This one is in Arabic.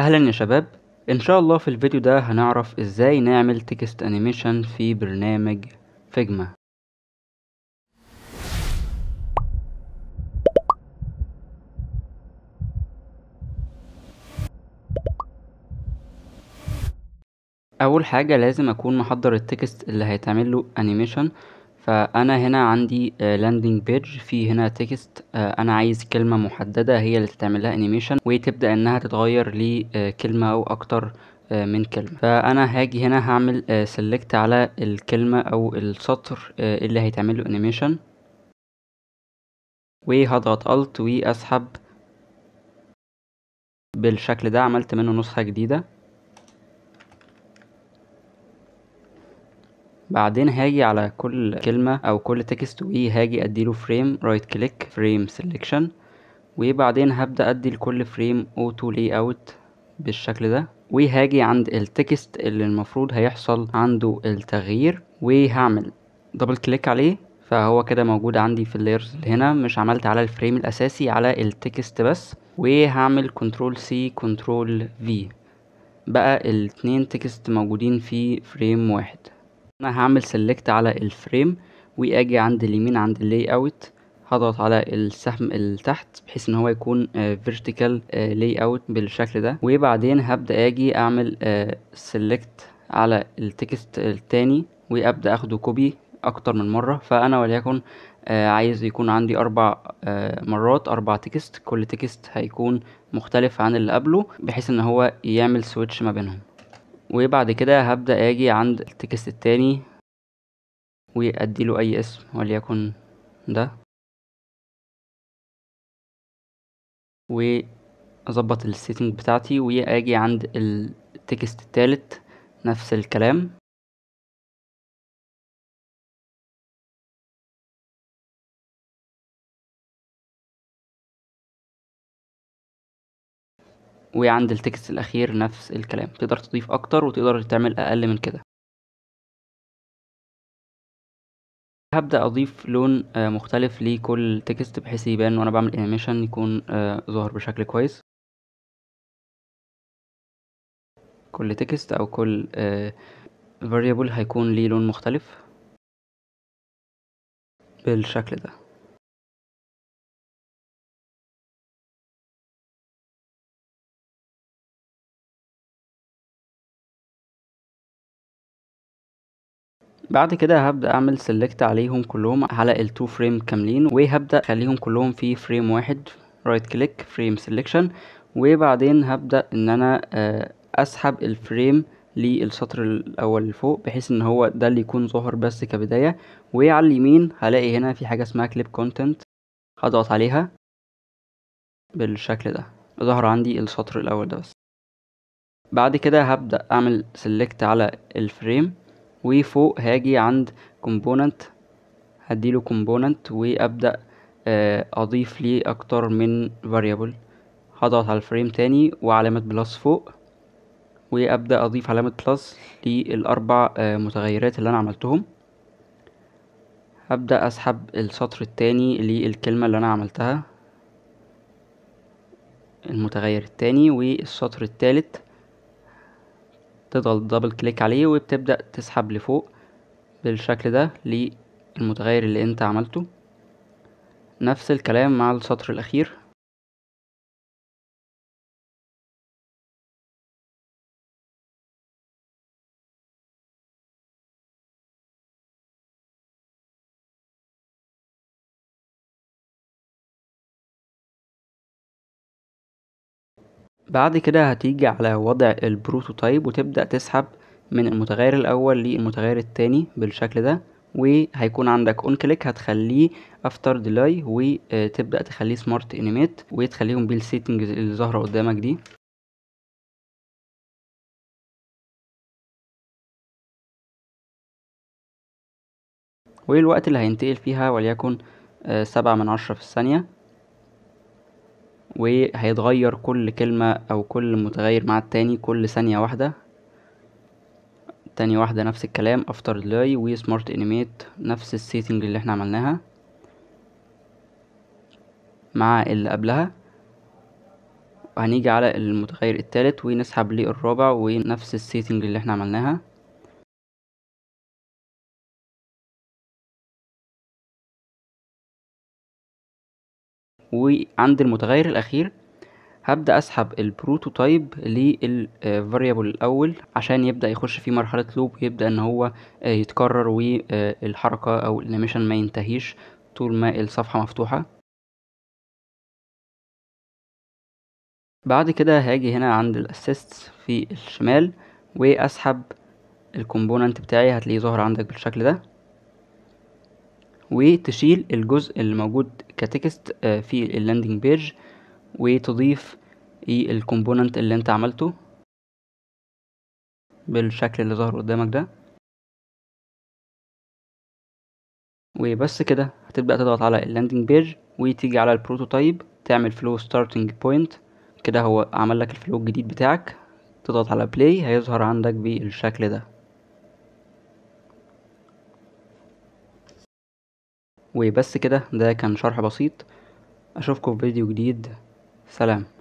اهلا يا شباب ان شاء الله في الفيديو ده هنعرف ازاي نعمل تكست انيميشن في برنامج فيجما اول حاجه لازم اكون محضر التكست اللي هيتعمل له انيميشن فأنا هنا عندي لاندنج آه، بيج في هنا تكست آه، أنا عايز كلمة محددة هي اللي تتعمل لها انيميشن وتبدأ إنها تتغير لكلمة آه، أو أكتر من كلمة فأنا هاجي هنا هعمل سلكت على الكلمة أو السطر اللي هيتعمل له انيميشن وهضغط الت واسحب بالشكل ده عملت منه نسخة جديدة بعدين هاجي على كل كلمة أو كل تكست وي إيه هاجي أديله فريم رايت كليك فريم سيلكشن وبعدين هبدأ أدي لكل فريم أوتو لي أوت بالشكل ده وهاجي عند التكست اللي المفروض هيحصل عنده التغيير وهعمل دبل كليك عليه فهو كده موجود عندي في اللايرز اللي هنا مش عملت على الفريم الأساسي على التكست بس وهعمل كنترول سي كنترول في بقى الاتنين تكست موجودين في فريم واحد انا هعمل سلكت على الفريم واجي عند اليمين عند اللي اوت هضغط على السهم اللي تحت بحيث ان هو يكون فيرتيكال لاي اوت بالشكل ده وبعدين هبدا اجي اعمل سلكت آه، على التكست التاني وابدا اخده كوبي اكتر من مره فانا وليكن آه، عايز يكون عندي اربع آه، مرات اربع تكست كل تكست هيكون مختلف عن اللي قبله بحيث ان هو يعمل سويتش ما بينهم وبعد كده هبدأ اجي عند التكست التاني واديله اي اسم وليكن ده واظبط السيتنج بتاعتي واجي عند التكست التالت نفس الكلام وعند التكست الأخير نفس الكلام تقدر تضيف أكتر وتقدر تعمل أقل من كده هبدأ أضيف لون آه، مختلف لكل تكست بحيث يبان وأنا بعمل أنيميشن يكون آه، ظاهر بشكل كويس كل تكست أو كل آه، variable هيكون ليه لون مختلف بالشكل ده بعد كده هبدأ اعمل سيلكت عليهم كلهم على التو فريم كاملين وهبدأ اخليهم كلهم في فريم واحد رايت كليك فريم سيلكشن وبعدين هبدأ ان انا آه، اسحب الفريم للسطر الاول لفوق بحيث ان هو ده اللي يكون ظاهر بس كبداية وعلى اليمين هلاقي هنا في حاجة اسمها كليب كونتنت هضغط عليها بالشكل ده ظهر عندي السطر الاول ده بس بعد كده هبدأ اعمل سيلكت على الفريم وفوق هاجي عند component هديله component وابدأ آه، اضيف ليه اكتر من variable هضغط على الفريم تاني وعلامة بلس فوق وابدأ اضيف علامة بلس للاربع آه، متغيرات اللي انا عملتهم هبدأ اسحب السطر التاني للكلمة اللي انا عملتها المتغير التاني والسطر التالت تضغط دبل كليك عليه وبتبدأ تسحب لفوق بالشكل ده للمتغير اللي انت عملته نفس الكلام مع السطر الأخير بعد كده هتيجي على وضع البروتوتايب وتبدأ تسحب من المتغير الأول للمتغير التاني بالشكل ده وهيكون عندك اون كليك هتخليه افتر ديلاي وتبدا تخليه سمارت انيميت وتخليهم بالسيتنجز اللي ظاهره قدامك دي والوقت اللي هينتقل فيها وليكن آه، سبعة من عشرة في الثانية وهيتغير كل كلمة أو كل متغير مع التاني كل ثانية واحدة تاني واحدة نفس الكلام افتر ديلاي وسمارت انيميت نفس السيتنج اللي احنا عملناها مع اللي قبلها وهنيجي على المتغير التالت ونسحب للرابع ونفس السيتنج اللي احنا عملناها وعند المتغير الأخير هبدأ أسحب البروتوتايب للفاريبل الأول عشان يبدأ يخش في مرحلة لوب ويبدأ إن هو آه، يتكرر والحركة أو الانيميشن ما ينتهيش طول ما الصفحة مفتوحة بعد كده هاجي هنا عند الأسيست في الشمال واسحب الكومبوننت بتاعي هتلاقيه ظاهر عندك بالشكل ده وتشيل الجزء اللي موجود كتكست آه، في اللاندنج بيج وتضيف الكومبوننت اللي انت عملته بالشكل اللي ظهر قدامك ده وبس كده هتبدأ تضغط على اللاندنج بيج وتيجي على البروتوتايب تعمل فلو ستارتنج بوينت كده هو عمل لك الفلو الجديد بتاعك تضغط على بلاي هيظهر عندك بالشكل ده وبس كده ده كان شرح بسيط اشوفكم في فيديو جديد سلام